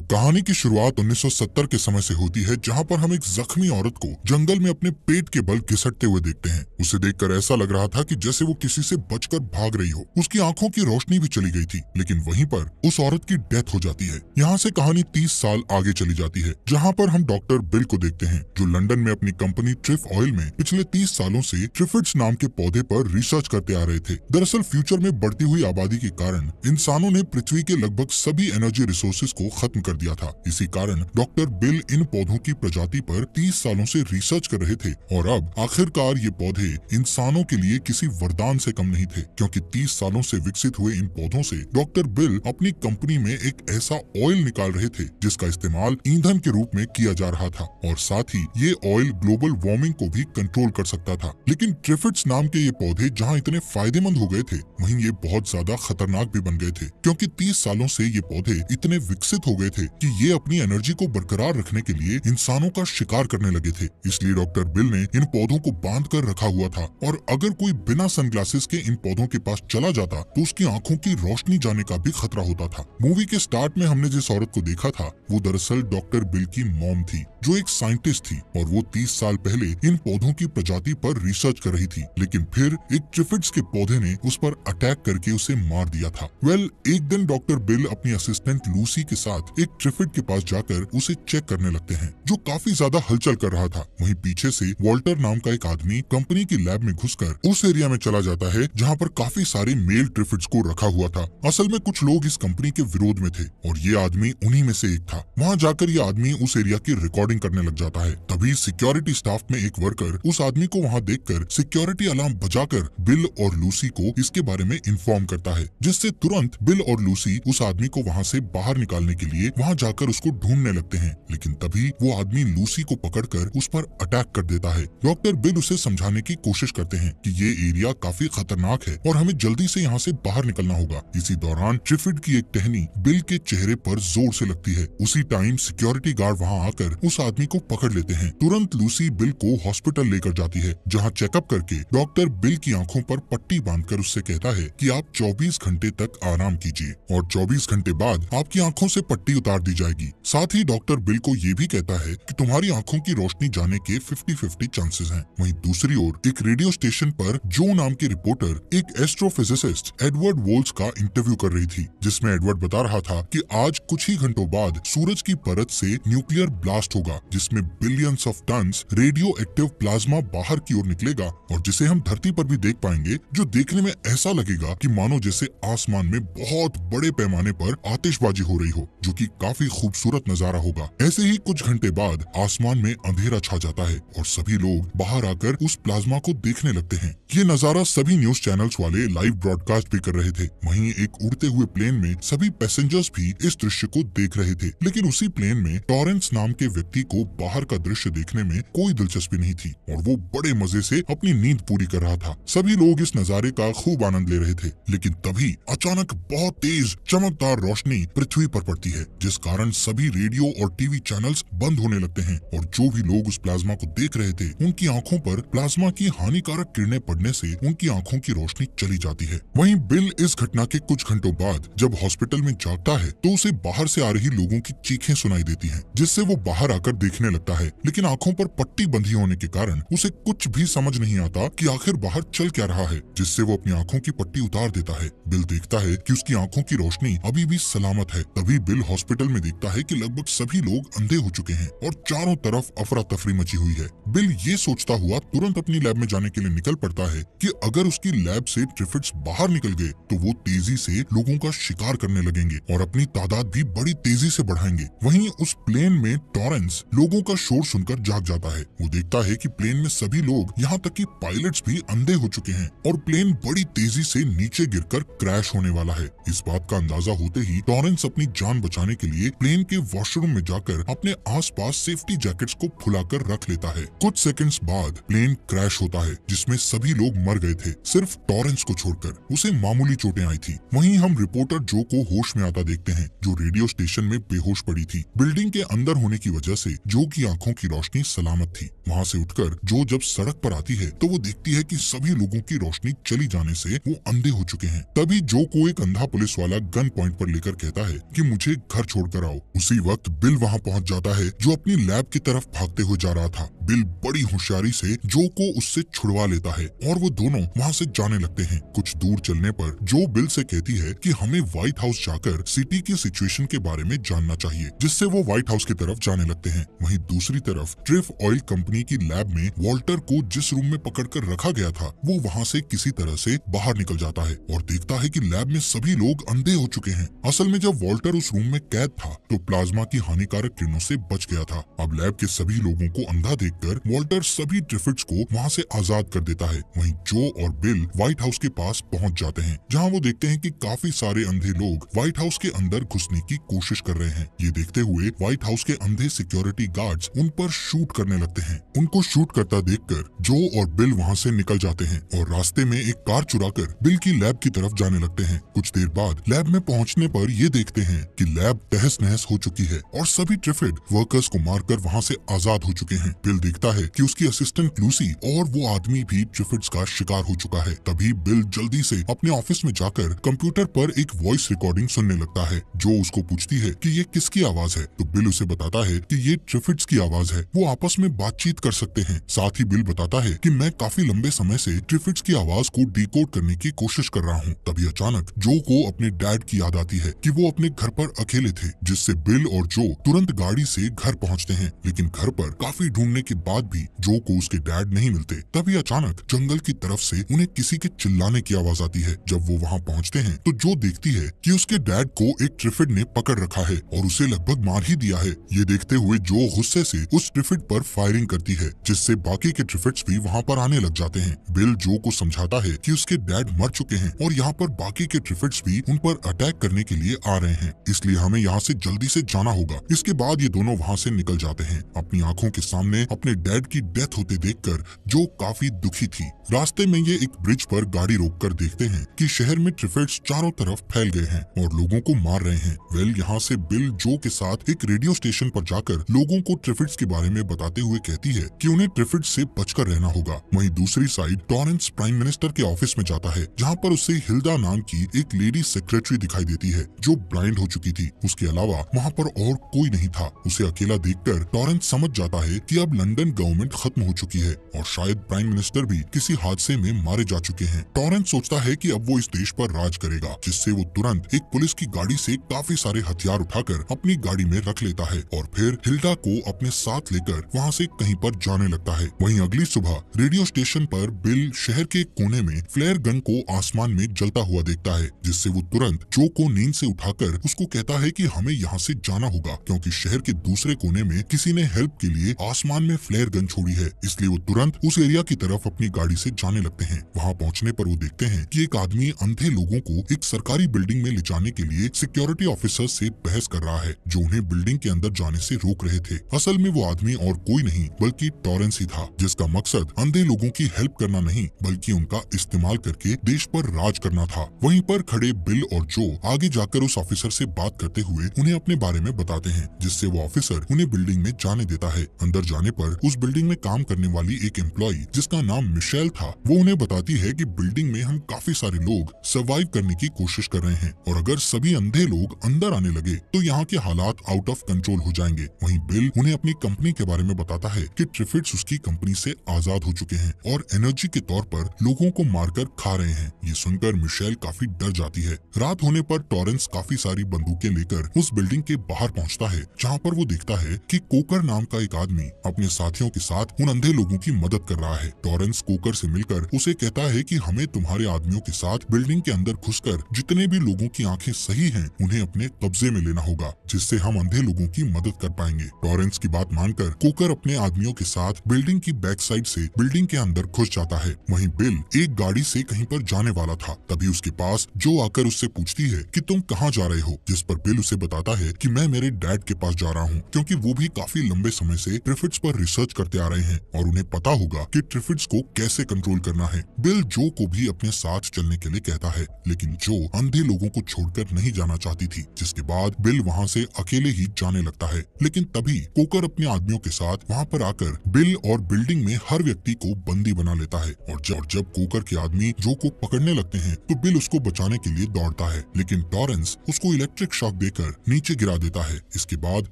तो कहानी की शुरुआत 1970 के समय से होती है जहां पर हम एक जख्मी औरत को जंगल में अपने पेट के बल घिसटते हुए देखते हैं उसे देखकर ऐसा लग रहा था कि जैसे वो किसी से बचकर भाग रही हो उसकी आंखों की रोशनी भी चली गई थी लेकिन वहीं पर उस औरत की डेथ हो जाती है यहाँ से कहानी तीस साल आगे चली जाती है जहाँ पर हम डॉक्टर बिल को देखते हैं जो लंदन में अपनी कंपनी ट्रिफ ऑयल में पिछले तीस सालों से ट्रिफिड्स नाम के पौधे पर रिसर्च करते आ रहे थे दरअसल फ्यूचर में बढ़ती हुई आबादी के कारण इंसानों ने पृथ्वी के लगभग सभी एनर्जी रिसोर्सेज को खत्म कर दिया था इसी कारण डॉक्टर बिल इन पौधों की प्रजाति पर 30 सालों से रिसर्च कर रहे थे और अब आखिरकार ये पौधे इंसानों के लिए किसी वरदान से कम नहीं थे क्योंकि 30 सालों से विकसित हुए इन पौधों से डॉक्टर बिल अपनी कंपनी में एक ऐसा ऑयल निकाल रहे थे जिसका इस्तेमाल ईंधन के रूप में किया जा रहा था और साथ ही ये ऑयल ग्लोबल वार्मिंग को भी कंट्रोल कर सकता था लेकिन ट्रिफिट्स नाम के ये पौधे जहाँ इतने फायदेमंद हो गए थे वही ये बहुत ज्यादा खतरनाक भी बन गए थे क्यूँकी तीस सालों ऐसी ये पौधे इतने विकसित हो गए हुए थे कि ये अपनी एनर्जी को बरकरार रखने के लिए इंसानों का शिकार करने लगे थे इसलिए डॉक्टर बिल ने इन पौधों को बांध कर रखा हुआ था और अगर कोई बिना सनग्लासेस के इन पौधों के पास चला जाता तो उसकी आँखों की रोशनी जाने का भी खतरा होता था मूवी के स्टार्ट में हमने जिस औरत को देखा था वो दरअसल डॉक्टर बिल की मॉम थी जो एक साइंटिस्ट थी और वो 30 साल पहले इन पौधों की प्रजाति पर रिसर्च कर रही थी लेकिन फिर एक चिफिट्स के पौधे ने उस पर अटैक करके उसे मार दिया था वेल well, एक दिन डॉक्टर बिल अपनी असिस्टेंट लूसी के साथ एक चिफिट के पास जाकर उसे चेक करने लगते है जो काफी ज्यादा हलचल कर रहा था वही पीछे ऐसी वॉल्टर नाम का एक आदमी कंपनी की लैब में घुस उस एरिया में चला जाता है जहाँ पर काफी सारे मेल ट्रिफिट्स को रखा हुआ था असल में कुछ लोग इस कंपनी के विरोध में थे और ये आदमी उन्हीं में से एक था वहाँ जाकर ये आदमी उस एरिया की रिकॉर्डिंग रिकॉर्डिंग करने लग जाता है तभी सिक्योरिटी स्टाफ में एक वर्कर उस आदमी को वहाँ देख कर सिक्योरिटी अलार्म बजाकर बिल और लूसी को इसके बारे में इन्फॉर्म करता है जिससे तुरंत बिल और लूसी उस आदमी को वहाँ ऐसी बाहर निकालने के लिए वहाँ जाकर उसको ढूंढने लगते है लेकिन तभी वो आदमी लूसी को कर उस पर अटैक कर देता है डॉक्टर बिल उसे समझाने की कोशिश करते हैं कि ये एरिया काफी खतरनाक है और हमें जल्दी से यहाँ से बाहर निकलना होगा इसी दौरान ट्रिफिड की एक टहनी बिल के चेहरे पर जोर से लगती है उसी टाइम सिक्योरिटी गार्ड वहाँ आकर उस उस आदमी को पकड़ लेते हैं तुरंत लूसी बिल को हॉस्पिटल लेकर जाती है जहाँ चेकअप करके डॉक्टर बिल की आंखों पर पट्टी बांधकर उससे कहता है कि आप 24 घंटे तक आराम कीजिए और 24 घंटे बाद आपकी आंखों से पट्टी उतार दी जाएगी साथ ही डॉक्टर बिल को ये भी कहता है कि तुम्हारी आंखों की रोशनी जाने के 50-50 चांसेस हैं। वहीं दूसरी ओर एक रेडियो स्टेशन पर जो नाम के रिपोर्टर एक एस्ट्रोफिजिसिस्ट एडवर्ड वोल्स का इंटरव्यू कर रही थी जिसमें एडवर्ड बता रहा था की आज कुछ ही घंटों बाद सूरज की परत ऐसी न्यूक्लियर ब्लास्ट हो होगा जिसमें billions of ton radioactive plasma बाहर की ओर निकलेगा और जिसे हम धरती पर भी देख पाएंगे जो देखने में ऐसा लगेगा कि मानो जैसे आसमान में बहुत बड़े पैमाने पर आतिशबाजी हो रही हो जो कि काफी खूबसूरत नजारा होगा ऐसे ही कुछ घंटे बाद आसमान में अंधेरा छा जाता है और सभी लोग बाहर आकर उस प्लाज्मा को देखने लगते हैं ये नजारा सभी न्यूज चैनल्स वाले लाइव ब्रॉडकास्ट भी कर रहे थे वहीं एक उड़ते हुए प्लेन में सभी पैसेंजर्स भी इस दृश्य को देख रहे थे लेकिन उसी प्लेन में टॉरेंस नाम के व्यक्ति व्यक्ति को बाहर का दृश्य देखने में कोई दिलचस्पी नहीं थी और वो बड़े मजे से अपनी नींद पूरी कर रहा था सभी लोग इस नजारे का खूब आनंद ले रहे थे लेकिन तभी अचानक बहुत तेज चमकदार रोशनी पृथ्वी पर पड़ती है जिस कारण सभी रेडियो और टीवी चैनल्स बंद होने लगते हैं और जो भी लोग उस प्लाज्मा को देख रहे थे उनकी आंखों पर प्लाज्मा की हानिकारक किरणें पड़ने से उनकी आंखों की रोशनी चली जाती है वहीं बिल इस घटना के कुछ घंटों बाद जब हॉस्पिटल में जागता है तो उसे बाहर से आ रही लोगों की चीखें सुनाई देती हैं जिससे वो बाहर आकर जाकर देखने लगता है लेकिन आंखों पर पट्टी बंधी होने के कारण उसे कुछ भी समझ नहीं आता कि आखिर बाहर चल क्या रहा है जिससे वो अपनी आंखों की पट्टी उतार देता है बिल देखता है कि उसकी आंखों की रोशनी अभी भी सलामत है तभी बिल हॉस्पिटल में देखता है कि लगभग सभी लोग अंधे हो चुके हैं और चारों तरफ अफरा तफरी मची हुई है बिल ये सोचता हुआ तुरंत अपनी लैब में जाने के लिए निकल पड़ता है की अगर उसकी लैब से ट्रिफिट्स बाहर निकल गए तो वो तेजी से लोगों का शिकार करने लगेंगे और अपनी तादाद भी बड़ी तेजी से बढ़ाएंगे वहीं उस प्लेन में टॉरेंस पास लोगों का शोर सुनकर जाग जाता है वो देखता है कि प्लेन में सभी लोग यहाँ तक कि पायलट्स भी अंधे हो चुके हैं और प्लेन बड़ी तेजी से नीचे गिरकर क्रैश होने वाला है इस बात का अंदाजा होते ही टॉरेंस अपनी जान बचाने के लिए प्लेन के वॉशरूम में जाकर अपने पास सेफ्टी जैकेट को कर रख लेता है कुछ सेकेंड्स बाद प्लेन क्रैश होता है जिसमे सभी लोग मर गए थे सिर्फ टॉरेंस को छोड़कर उसे मामूली चोटें आई थी वहीं हम रिपोर्टर जो को होश में आता देखते हैं जो रेडियो स्टेशन में बेहोश पड़ी थी बिल्डिंग के अंदर होने की वजह से से जो की आंखों की रोशनी सलामत थी वहाँ से उठकर जो जब सड़क पर आती है तो वो देखती है कि सभी लोगों की रोशनी चली जाने से वो अंधे हो चुके हैं तभी जो को एक अंधा पुलिस वाला गन पॉइंट पर लेकर कहता है कि मुझे घर छोड़कर आओ उसी वक्त बिल वहाँ पहुँच जाता है जो अपनी लैब की तरफ भागते हुए जा रहा था बिल बड़ी होशियारी से जो को उससे छुड़वा लेता है और वो दोनों वहाँ से जाने लगते हैं कुछ दूर चलने पर जो बिल से कहती है कि हमें व्हाइट हाउस जाकर सिटी की सिचुएशन के बारे में जानना चाहिए जिससे वो व्हाइट हाउस की तरफ जाने लगते हैं हैं वहीं दूसरी तरफ ट्रिफ ऑयल कंपनी की लैब में वॉल्टर को जिस रूम में पकड़कर रखा गया था वो वहाँ से किसी तरह से बाहर निकल जाता है और देखता है कि लैब में सभी लोग अंधे हो चुके हैं असल में जब वॉल्टर उस रूम में कैद था तो प्लाज्मा की हानिकारक किरणों से बच गया था अब लैब के सभी लोगों को अंधा देख कर वॉल्टर सभी ट्रिफिट्स को वहाँ से आजाद कर देता है वही जो और बिल व्हाइट हाउस के पास पहुँच जाते हैं जहाँ वो देखते हैं की काफी सारे अंधे लोग व्हाइट हाउस के अंदर घुसने की कोशिश कर रहे हैं ये देखते हुए व्हाइट हाउस के अंधे सिक्योरिटी सिक्योरिटी गार्ड्स उन पर शूट करने लगते हैं उनको शूट करता देखकर जो और बिल वहाँ से निकल जाते हैं और रास्ते में एक कार चुराकर बिल की लैब की तरफ जाने लगते हैं कुछ देर बाद लैब में पहुँचने पर ये देखते हैं कि लैब तहस नहस हो चुकी है और सभी ट्रिफेड वर्कर्स को मारकर वहाँ से आजाद हो चुके हैं बिल देखता है कि उसकी असिस्टेंट लूसी और वो आदमी भी ट्रिफिड्स का शिकार हो चुका है तभी बिल जल्दी से अपने ऑफिस में जाकर कंप्यूटर पर एक वॉइस रिकॉर्डिंग सुनने लगता है जो उसको पूछती है कि ये किसकी आवाज है तो बिल उसे बताता है कि ये ये ट्रिफिट्स की आवाज है वो आपस में बातचीत कर सकते हैं साथ ही बिल बताता है कि मैं काफी लंबे समय से ट्रिफिट्स की आवाज को डिकोड करने की कोशिश कर रहा हूँ तभी अचानक जो को अपने डैड की याद आती है कि वो अपने घर पर अकेले थे जिससे बिल और जो तुरंत गाड़ी से घर पहुँचते हैं लेकिन घर पर काफी ढूंढने के बाद भी जो को उसके डैड नहीं मिलते तभी अचानक जंगल की तरफ से उन्हें किसी के चिल्लाने की आवाज आती है जब वो वहाँ पहुँचते हैं तो जो देखती है कि उसके डैड को एक ट्रिफिड ने पकड़ रखा है और उसे लगभग मार ही दिया है ये देखते हुए हुए जो गुस्से से उस ट्रिफिट पर फायरिंग करती है जिससे बाकी के ट्रिफिट्स भी वहाँ पर आने लग जाते हैं बिल जो को समझाता है कि उसके डैड मर चुके हैं और यहाँ पर बाकी के ट्रिफिट्स भी उन पर अटैक करने के लिए आ रहे हैं इसलिए हमें यहाँ से जल्दी से जाना होगा इसके बाद ये दोनों वहाँ से निकल जाते हैं अपनी आँखों के सामने अपने डैड की डेथ होते कर जो काफी दुखी थी रास्ते में ये एक ब्रिज पर गाड़ी रोककर देखते हैं कि शहर में ट्रिफिट्स चारों तरफ फैल गए हैं और लोगों को मार रहे हैं वेल यहाँ से बिल जो के साथ एक रेडियो स्टेशन पर जाकर लोगों को ट्रिफिट्स के बारे में बताते हुए कहती है कि उन्हें ट्रिफिट से बचकर रहना होगा वहीं दूसरी साइड टॉरेंस प्राइम मिनिस्टर के ऑफिस में जाता है जहाँ पर उसे हिल्डा नाम की एक लेडी सेक्रेटरी दिखाई देती है जो ब्लाइंड हो चुकी थी उसके अलावा वहाँ पर और कोई नहीं था उसे अकेला कर टॉरेंस समझ जाता है की अब लंडन गवर्नमेंट खत्म हो चुकी है और शायद प्राइम मिनिस्टर भी किसी हादसे में मारे जा चुके हैं टॉरेंस सोचता है की अब वो इस देश आरोप राज करेगा जिससे वो तुरंत एक पुलिस की गाड़ी ऐसी काफी सारे हथियार उठाकर अपनी गाड़ी में रख लेता है और फिर जिल्डा को अपने साथ लेकर वहाँ से कहीं पर जाने लगता है वहीं अगली सुबह रेडियो स्टेशन पर बिल शहर के कोने में फ्लेयर गन को आसमान में जलता हुआ देखता है जिससे वो तुरंत जो को नींद से उठाकर उसको कहता है कि हमें यहाँ से जाना होगा क्योंकि शहर के दूसरे कोने में किसी ने हेल्प के लिए आसमान में फ्लेयर गन छोड़ी है इसलिए वो तुरंत उस एरिया की तरफ अपनी गाड़ी से जाने लगते है वहाँ पहुँचने पर वो देखते है की एक आदमी अंधे लोगो को एक सरकारी बिल्डिंग में ले जाने के लिए सिक्योरिटी ऑफिसर ऐसी बहस कर रहा है जो उन्हें बिल्डिंग के अंदर जाने ऐसी रोक रहे थे असल में वो आदमी और कोई नहीं बल्कि टॉरेंस ही था जिसका मकसद अंधे लोगों की हेल्प करना नहीं बल्कि उनका इस्तेमाल करके देश पर राज करना था वहीं पर खड़े बिल और जो आगे जाकर उस ऑफिसर से बात करते हुए उन्हें अपने बारे में बताते हैं जिससे वो ऑफिसर उन्हें बिल्डिंग में जाने देता है अंदर जाने पर उस बिल्डिंग में काम करने वाली एक एम्प्लॉय जिसका नाम मिशेल था वो उन्हें बताती है की बिल्डिंग में हम काफी सारे लोग सर्वाइव करने की कोशिश कर रहे हैं और अगर सभी अंधे लोग अंदर आने लगे तो यहाँ के हालात आउट ऑफ कंट्रोल हो जाएंगे वही कंपनी बिल उन्हें अपनी कंपनी के बारे में बताता है कि ट्रिफिट्स उसकी कंपनी से आजाद हो चुके हैं और एनर्जी के तौर पर लोगों को मारकर खा रहे हैं ये सुनकर मिशेल काफी डर जाती है रात होने पर टॉरेंस काफी सारी बंदूकें लेकर उस बिल्डिंग के बाहर पहुँचता है जहाँ पर वो देखता है की कोकर नाम का एक आदमी अपने साथियों के साथ उन अंधे लोगों की मदद कर रहा है टॉरेंस कोकर ऐसी मिलकर उसे कहता है की हमें तुम्हारे आदमियों के साथ बिल्डिंग के अंदर घुस जितने भी लोगों की आँखें सही है उन्हें अपने कब्जे में लेना होगा जिससे हम अंधे लोगों की मदद कर पाएंगे चाहिए टॉरेंस की बात मानकर कुकर अपने आदमियों के साथ बिल्डिंग की बैक साइड से बिल्डिंग के अंदर घुस जाता है वहीं बिल एक गाड़ी से कहीं पर जाने वाला था तभी उसके पास जो आकर उससे पूछती है कि तुम कहाँ जा रहे हो जिस पर बिल उसे बताता है कि मैं मेरे डैड के पास जा रहा हूँ क्योंकि वो भी काफी लंबे समय से ट्रिफिट्स पर रिसर्च करते आ रहे हैं और उन्हें पता होगा कि ट्रिफिट्स को कैसे कंट्रोल करना है बिल जो को भी अपने साथ चलने के लिए कहता है लेकिन जो अंधे लोगों को छोड़कर नहीं जाना चाहती थी जिसके बाद बिल वहाँ से अकेले ही जाने लगता है लेकिन तभी कोकर अपने आदमियों के साथ वहाँ पर आकर बिल और बिल्डिंग में हर व्यक्ति को बंदी बना लेता है और जब जब कोकर के आदमी जो को पकड़ने लगते हैं तो बिल उसको बचाने के लिए दौड़ता है लेकिन टॉरेंस उसको इलेक्ट्रिक शॉक देकर नीचे गिरा देता है इसके बाद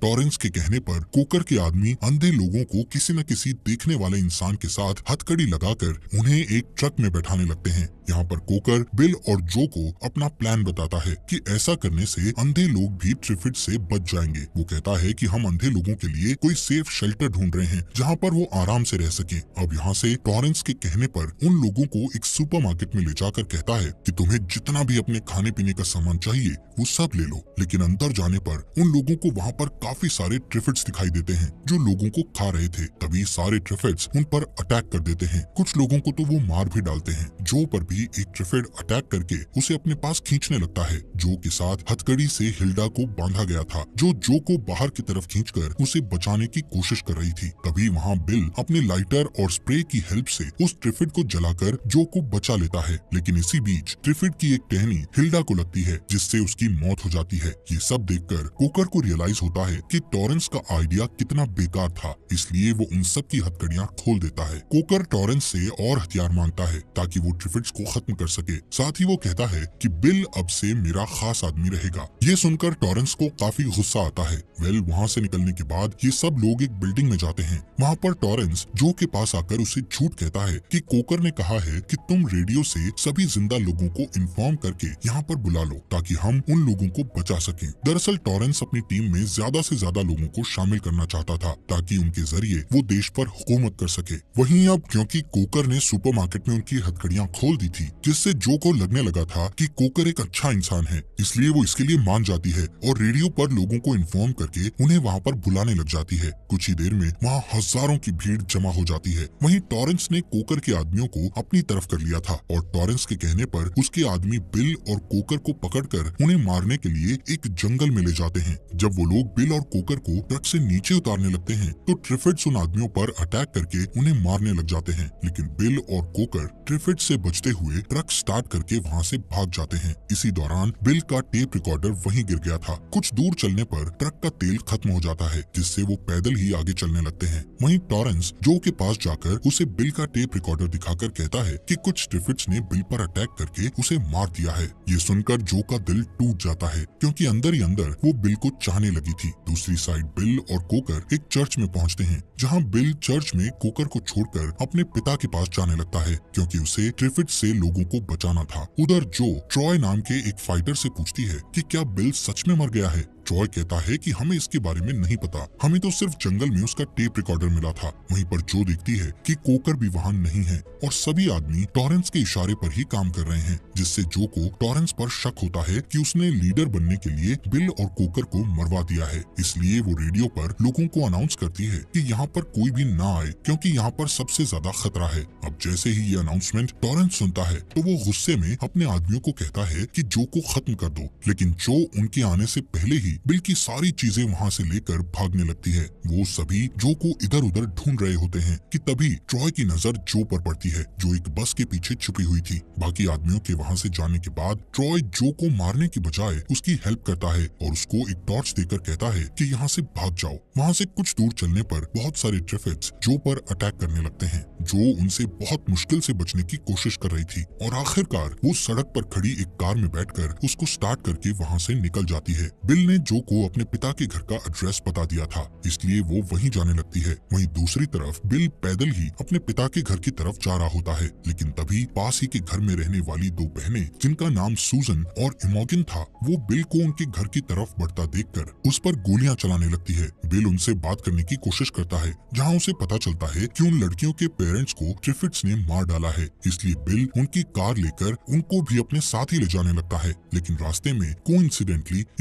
टॉरेंस के कहने पर कोकर के आदमी अंधे लोगों को किसी न किसी देखने वाले इंसान के साथ हथकड़ी लगाकर उन्हें एक ट्रक में बैठाने लगते हैं यहाँ पर कोकर बिल और जो को अपना प्लान बताता है कि ऐसा करने से अंधे लोग भी ट्रिफिट से बच जाएंगे वो कहता है कि हम अंधे लोगों के लिए कोई सेफ शेल्टर ढूंढ रहे हैं जहाँ पर वो आराम से रह सके अब यहाँ से टॉरेंस के कहने पर उन लोगों को एक सुपरमार्केट में ले जाकर कहता है कि तुम्हें जितना भी अपने खाने पीने का सामान चाहिए वो सब ले लो लेकिन अंदर जाने पर उन लोगों को वहाँ पर काफी सारे ट्रिफिट्स दिखाई देते हैं जो लोगों को खा रहे थे तभी सारे ट्रिफिट्स उन पर अटैक कर देते हैं कुछ लोगों को तो वो मार भी डालते हैं जो पर भी भी एक ट्रिफेड अटैक करके उसे अपने पास खींचने लगता है जो के साथ हथकड़ी से हिल्डा को बांधा गया था जो जो को बाहर की तरफ खींचकर उसे बचाने की कोशिश कर रही थी तभी वहाँ बिल अपने लाइटर और स्प्रे की हेल्प से उस ट्रिफिड को जलाकर जो को बचा लेता है लेकिन इसी बीच ट्रिफिड की एक टहनी हिल्डा को लगती है जिससे उसकी मौत हो जाती है ये सब कर कोकर को रियलाइज होता है की टॉरेंस का आइडिया कितना बेकार था इसलिए वो उन सब की हथकड़ियाँ खोल देता है कोकर टॉरेंस ऐसी और हथियार मांगता है ताकि वो ट्रिफिड को खत्म कर सके साथ ही वो कहता है कि बिल अब से मेरा खास आदमी रहेगा ये सुनकर टॉरेंस को काफी गुस्सा आता है वेल वहाँ से निकलने के बाद ये सब लोग एक बिल्डिंग में जाते हैं वहाँ पर टॉरेंस जो के पास आकर उसे झूठ कहता है कि कोकर ने कहा है कि तुम रेडियो से सभी जिंदा लोगों को इन्फॉर्म करके यहाँ पर बुला लो ताकि हम उन लोगों को बचा सकें दरअसल टॉरेंस अपनी टीम में ज्यादा ऐसी ज्यादा लोगों को शामिल करना चाहता था ताकि उनके जरिए वो देश आरोप हुकूमत कर सके वही अब क्यूँकी कोकर ने सुपर में उनकी हथकड़ियाँ खोल दी थी जिससे जो को लगने लगा था कि कोकर एक अच्छा इंसान है इसलिए वो इसके लिए मान जाती है और रेडियो पर लोगों को इन्फॉर्म करके उन्हें वहाँ पर बुलाने लग जाती है कुछ ही देर में वहाँ हजारों की भीड़ जमा हो जाती है वही टॉरेंस ने कोकर के आदमियों को अपनी तरफ कर लिया था और टॉरेंस के कहने पर उसके आदमी बिल और कोकर को कर उन्हें मारने के लिए एक जंगल में ले जाते हैं जब वो लोग बिल और कोकर को ट्रक से नीचे उतारने लगते हैं तो ट्रिफिड्स उन आदमियों पर अटैक करके उन्हें मारने लग जाते हैं लेकिन बिल और कोकर ट्रिफिड से बचते हुए हुए ट्रक स्टार्ट करके वहाँ से भाग जाते हैं इसी दौरान बिल का टेप रिकॉर्डर वहीं गिर गया था कुछ दूर चलने पर ट्रक का तेल खत्म हो जाता है जिससे वो पैदल ही आगे चलने लगते हैं वहीं टॉरेंस जो के पास जाकर उसे बिल का टेप रिकॉर्डर दिखाकर कहता है कि कुछ स्टिफिट्स ने बिल पर अटैक करके उसे मार दिया है ये सुनकर जो का दिल टूट जाता है क्योंकि अंदर ही अंदर वो बिल को चाहने लगी थी दूसरी साइड बिल और कोकर एक चर्च में पहुँचते हैं जहाँ बिल चर्च में कोकर को छोड़कर अपने पिता के पास जाने लगता है क्योंकि उसे ट्रिफिट से लोगों को बचाना था उधर जो ट्रॉय नाम के एक फाइटर से पूछती है कि क्या बिल सच में मर गया है जॉय कहता है कि हमें इसके बारे में नहीं पता हमें तो सिर्फ जंगल में उसका टेप रिकॉर्डर मिला था वहीं पर जो देखती है कि कोकर भी वहाँ नहीं है और सभी आदमी टॉरेंस के इशारे पर ही काम कर रहे हैं जिससे जो को टॉरेंस पर शक होता है कि उसने लीडर बनने के लिए बिल और कोकर को मरवा दिया है इसलिए वो रेडियो पर लोगों को अनाउंस करती है कि यहाँ पर कोई भी ना आए क्योंकि यहाँ पर सबसे ज्यादा खतरा है अब जैसे ही ये अनाउंसमेंट टॉरेंस सुनता है तो वो गुस्से में अपने आदमियों को कहता है की जो को खत्म कर दो लेकिन जो उनके आने ऐसी पहले ही नहीं बल्कि सारी चीजें वहाँ से लेकर भागने लगती है वो सभी जो को इधर उधर ढूंढ रहे होते हैं कि तभी ट्रॉय की नजर जो पर पड़ती है जो एक बस के पीछे छुपी हुई थी बाकी आदमियों के वहाँ से जाने के बाद ट्रॉय जो को मारने के बजाय उसकी हेल्प करता है और उसको एक टॉर्च देकर कहता है की यहाँ से भाग जाओ वहाँ से कुछ दूर चलने पर बहुत सारे ट्रेफिक्स जो पर अटैक करने लगते हैं जो उनसे बहुत मुश्किल से बचने की कोशिश कर रही थी और आखिरकार वो सड़क पर खड़ी एक कार में बैठकर उसको स्टार्ट करके वहाँ से निकल जाती है बिल ने जो को अपने पिता के घर का एड्रेस बता दिया था इसलिए वो वहीं जाने लगती है वहीं दूसरी तरफ बिल पैदल ही अपने पिता के घर की तरफ जा रहा होता है लेकिन तभी पास ही के घर में रहने वाली दो बहने जिनका नाम सूजन और इमोगिन था वो बिल को उनके घर की तरफ बढ़ता कर उस पर गोलियाँ चलाने लगती है बिल उनसे बात करने की कोशिश करता है जहाँ उसे पता चलता है की उन लड़कियों के पेरेंट्स को ट्रिफिट्स ने मार डाला है इसलिए बिल उनकी कार लेकर उनको भी अपने साथ ही ले जाने लगता है लेकिन रास्ते में को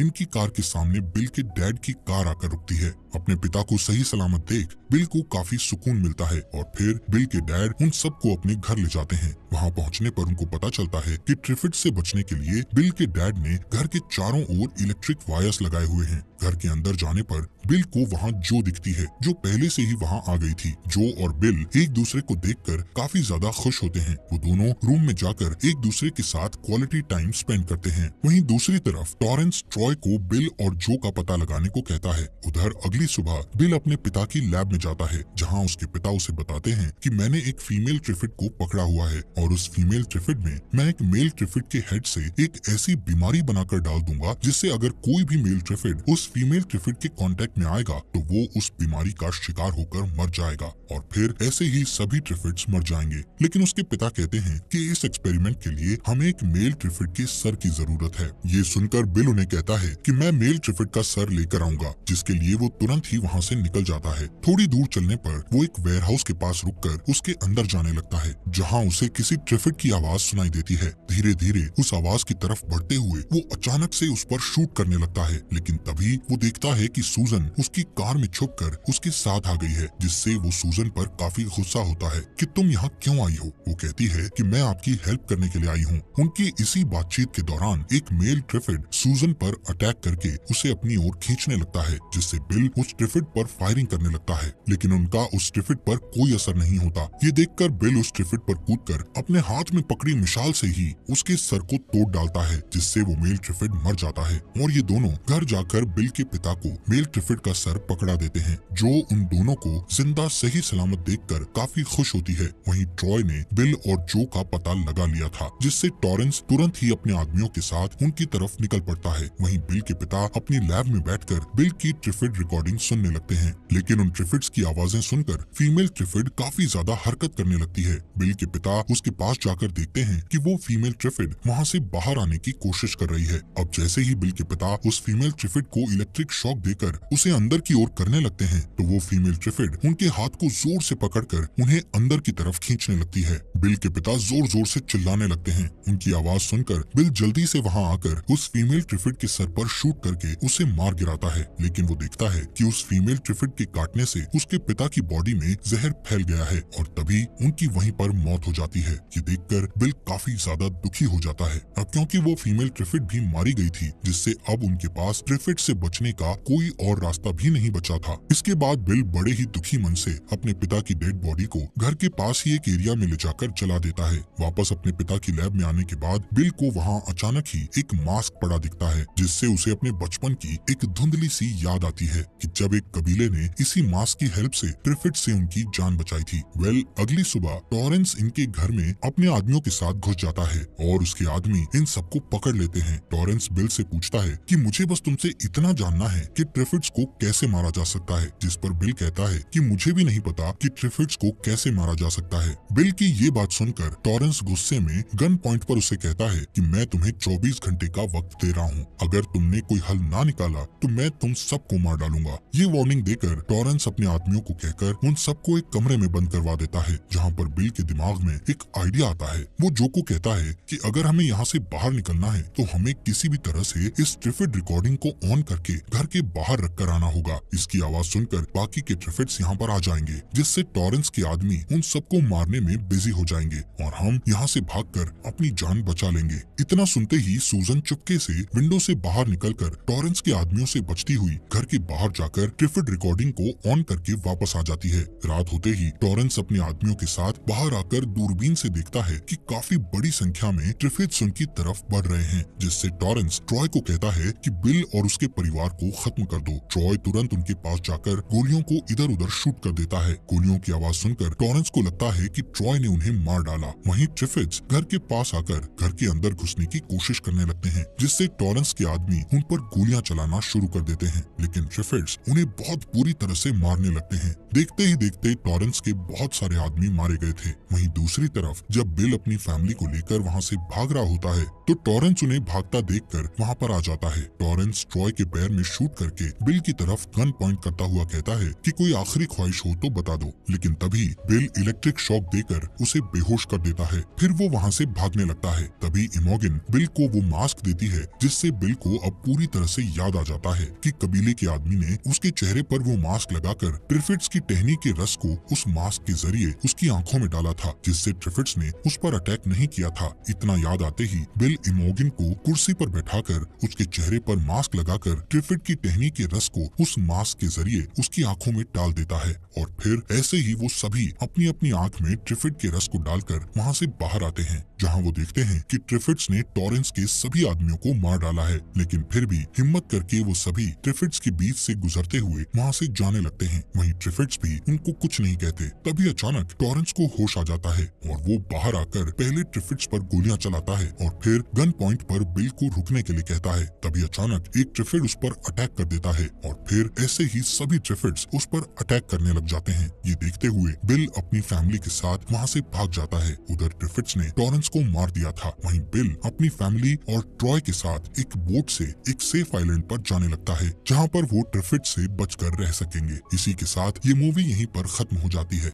इनकी कार के सामने बिल के डैड की कार आकर रुकती है अपने पिता को सही सलामत देख बिल को काफी सुकून मिलता है और फिर बिल के डैड उन सबको अपने घर ले जाते हैं वहाँ पहुँचने पर उनको पता चलता है कि ट्रिफिट से बचने के लिए बिल के डैड ने घर के चारों ओर इलेक्ट्रिक वायर्स लगाए हुए हैं घर के अंदर जाने पर बिल को वहाँ जो दिखती है जो पहले से ही वहाँ आ गई थी जो और बिल एक दूसरे को देखकर काफी ज्यादा खुश होते हैं वो दोनों रूम में जाकर एक दूसरे के साथ क्वालिटी टाइम स्पेंड करते हैं वहीं दूसरी तरफ टॉरेंस ट्रॉय को बिल और जो का पता लगाने को कहता है उधर अगली सुबह बिल अपने पिता की लैब में जाता है जहाँ उसके पिता उसे बताते हैं की मैंने एक फीमेल ट्रिफिड को पकड़ा हुआ है और उस फीमेल ट्रिफिड में मैं एक मेल ट्रिफिट के हेड से एक ऐसी बीमारी बनाकर डाल दूंगा जिससे अगर कोई भी मेल ट्रिफिड उस फीमेल क्रिफिट के कांटेक्ट में आएगा तो वो उस बीमारी का शिकार होकर मर जाएगा और फिर ऐसे ही सभी ट्रिफिट मर जाएंगे लेकिन उसके पिता कहते हैं कि इस एक्सपेरिमेंट के लिए हमें एक मेल ट्रिफिट के सर की जरूरत है ये सुनकर बिल उन्हें कहता है कि मैं मेल ट्रिफिट का सर लेकर आऊंगा जिसके लिए वो तुरंत ही वहाँ से निकल जाता है थोड़ी दूर चलने पर वो एक वेयर हाउस के पास कर उसके अंदर जाने लगता है जहाँ उसे किसी ट्रिफिट की आवाज सुनाई देती है धीरे धीरे उस आवाज की तरफ बढ़ते हुए वो अचानक से उस पर शूट करने लगता है लेकिन तभी वो देखता है कि सूजन उसकी कार में छुप कर उसके साथ आ गई है जिससे वो सूजन पर काफी गुस्सा होता है कि तुम यहाँ क्यों आई हो वो कहती है कि मैं आपकी हेल्प करने के लिए आई हूँ उनकी इसी बातचीत के दौरान एक मेल ट्रिफिड सूजन पर अटैक करके उसे अपनी ओर खींचने लगता है जिससे बिल उस ट्रिफिड पर फायरिंग करने लगता है लेकिन उनका उस ट्रिफिड पर कोई असर नहीं होता ये कर बिल उस ट्रिफिड पर कर अपने हाथ में पकड़ी मिशाल से ही उसके सर को तोड़ डालता है जिससे वो मेल ट्रिफिड मर जाता है और ये दोनों घर जाकर बिल बिल के पिता को मेल ट्रिफिड का सर पकड़ा देते हैं जो उन दोनों को जिंदा सही सलामत देखकर काफी खुश होती है वहीं ट्रॉय ने बिल और जो का पता लगा लिया था जिससे टॉरेंस तुरंत ही अपने आदमियों के साथ उनकी तरफ निकल पड़ता है वही बिल के पिता अपनी लैब में बैठ बिल की ट्रिफिड रिकॉर्डिंग सुनने लगते है लेकिन उन ट्रिफिड की आवाजें सुनकर फीमेल ट्रिफिड काफी ज्यादा हरकत करने लगती है बिल के पिता उसके पास जाकर देखते हैं कि वो फीमेल ट्रिफिड वहाँ से बाहर आने की कोशिश कर रही है अब जैसे ही बिल के पिता उस फीमेल ट्रिफिड को इलेक्ट्रिक शॉक देकर उसे अंदर की ओर करने लगते हैं तो वो फीमेल ट्रिफिड उनके हाथ को जोर से पकड़कर उन्हें अंदर की तरफ खींचने लगती है बिल के पिता जोर जोर से चिल्लाने लगते हैं उनकी आवाज सुनकर बिल जल्दी से वहां आकर उस फीमेल ट्रिफिड के सर पर शूट करके उसे मार गिराता है लेकिन वो देखता है की उस फीमेल ट्रिफिड के काटने से उसके पिता की बॉडी में जहर फैल गया है और तभी उनकी वही पर मौत हो जाती है ये कर बिल काफी ज्यादा दुखी हो जाता है अब क्योंकि वो फीमेल ट्रिफिड भी मारी गई थी जिससे अब उनके पास ट्रिफिड से बचने का कोई और रास्ता भी नहीं बचा था इसके बाद बिल बड़े ही दुखी मन से अपने पिता की डेड बॉडी को घर के पास ही एक एरिया में ले जाकर चला देता है वापस अपने पिता की लैब में आने के बाद बिल को वहाँ अचानक ही एक मास्क पड़ा दिखता है जिससे उसे अपने बचपन की एक धुंधली सी याद आती है की जब एक कबीले ने इसी मास्क की हेल्प ऐसी प्रिफिट ऐसी उनकी जान बचाई थी वेल अगली सुबह टॉरेंस इनके घर में अपने आदमियों के साथ घुस जाता है और उसके आदमी इन सबको पकड़ लेते हैं टॉरेंस बिल से पूछता है कि मुझे बस तुमसे इतना जानना है कि ट्रेफिट्स को कैसे मारा जा सकता है जिस पर बिल कहता है कि मुझे भी नहीं पता कि ट्रेफिट्स को कैसे मारा जा सकता है बिल की ये बात सुनकर टॉरेंस गुस्से में गन पॉइंट पर उसे कहता है कि मैं तुम्हें 24 घंटे का वक्त दे रहा हूँ अगर तुमने कोई हल ना निकाला तो मैं तुम सबको मार डालूंगा ये वार्निंग देकर टॉरेंस अपने आदमियों को कहकर उन सबको एक कमरे में बंद करवा देता है जहाँ पर बिल के दिमाग में एक आइडिया आता है वो जो को कहता है की अगर हमें यहाँ ऐसी बाहर निकलना है तो हमें किसी भी तरह ऐसी इस ट्रिफिड रिकॉर्डिंग को ऑन करके करके घर के बाहर रखकर आना होगा इसकी आवाज सुनकर बाकी के ट्रिफिट्स यहाँ पर आ जाएंगे जिससे टॉरेंस के आदमी उन सबको मारने में बिजी हो जाएंगे और हम यहाँ से भागकर अपनी जान बचा लेंगे इतना सुनते ही सूजन चुपके से विंडो से बाहर निकलकर टॉरेंस के आदमियों से बचती हुई घर के बाहर जाकर ट्रिफिड रिकॉर्डिंग को ऑन करके वापस आ जाती है रात होते ही टॉरेंस अपने आदमियों के साथ बाहर आकर दूरबीन से देखता है कि काफी बड़ी संख्या में ट्रिफिड्स उनकी तरफ बढ़ रहे हैं जिससे टॉरेंस ट्रॉय को कहता है कि बिल और उसके परिवार दीवार को खत्म कर दो ट्रॉय तुरंत उनके पास जाकर गोलियों को इधर उधर शूट कर देता है गोलियों की आवाज सुनकर टॉरेंस को लगता है कि ट्रॉय ने उन्हें मार डाला वहीं ट्रिफिट्स घर के पास आकर घर के अंदर घुसने की कोशिश करने लगते हैं जिससे टॉरेंस के आदमी उन पर गोलियां चलाना शुरू कर देते हैं लेकिन ट्रिफिट्स उन्हें बहुत बुरी तरह से मारने लगते हैं देखते ही देखते टॉरेंस के बहुत सारे आदमी मारे गए थे वहीं दूसरी तरफ जब बिल अपनी फैमिली को लेकर वहाँ से भाग रहा होता है तो टॉरेंस उन्हें भागता देखकर वहाँ पर आ जाता है टॉरेंस ट्रॉय के पैर शहर में शूट करके बिल की तरफ गन पॉइंट करता हुआ कहता है कि कोई आखिरी ख्वाहिश हो तो बता दो लेकिन तभी बिल इलेक्ट्रिक शॉक देकर उसे बेहोश कर देता है फिर वो वहाँ से भागने लगता है तभी इमोगिन बिल को वो मास्क देती है जिससे बिल को अब पूरी तरह से याद आ जाता है कि कबीले के आदमी ने उसके चेहरे पर वो मास्क लगाकर ट्रिफिट्स की टहनी के रस को उस मास्क के जरिए उसकी आंखों में डाला था जिससे ट्रिफिट्स ने उस पर अटैक नहीं किया था इतना याद आते ही बिल इमोगिन को कुर्सी पर बैठाकर उसके चेहरे पर मास्क लगाकर ट्रिफिड की टहनी के रस को उस मास्क के जरिए उसकी आंखों में डाल देता है और फिर ऐसे ही वो सभी अपनी अपनी आंख में ट्रिफिड के रस को डालकर वहाँ से बाहर आते हैं जहाँ वो देखते हैं कि ट्रिफिड्स ने टॉरेंस के सभी आदमियों को मार डाला है लेकिन फिर भी हिम्मत करके वो सभी ट्रिफिड्स के बीच से गुजरते हुए वहाँ से जाने लगते हैं वहीं ट्रिफिड्स भी उनको कुछ नहीं कहते तभी अचानक टॉरेंस को होश आ जाता है और वो बाहर आकर पहले ट्रिफिड्स पर गोलियां चलाता है और फिर गन पॉइंट पर बिल को रुकने के लिए कहता है तभी अचानक एक ट्रिफिड उस पर अटैक कर देता है और फिर ऐसे ही सभी ट्रिफिट्स उस पर अटैक करने लग जाते हैं ये देखते हुए बिल अपनी फैमिली के साथ वहाँ से भाग जाता है उधर ट्रिफिट्स ने टॉरेंस को मार दिया था वहीं बिल अपनी फैमिली और ट्रॉय के साथ एक बोट से एक सेफ आइलैंड पर जाने लगता है जहाँ पर वो ट्रिफिट से बचकर रह सकेंगे इसी के साथ ये मूवी यहीं पर खत्म हो जाती है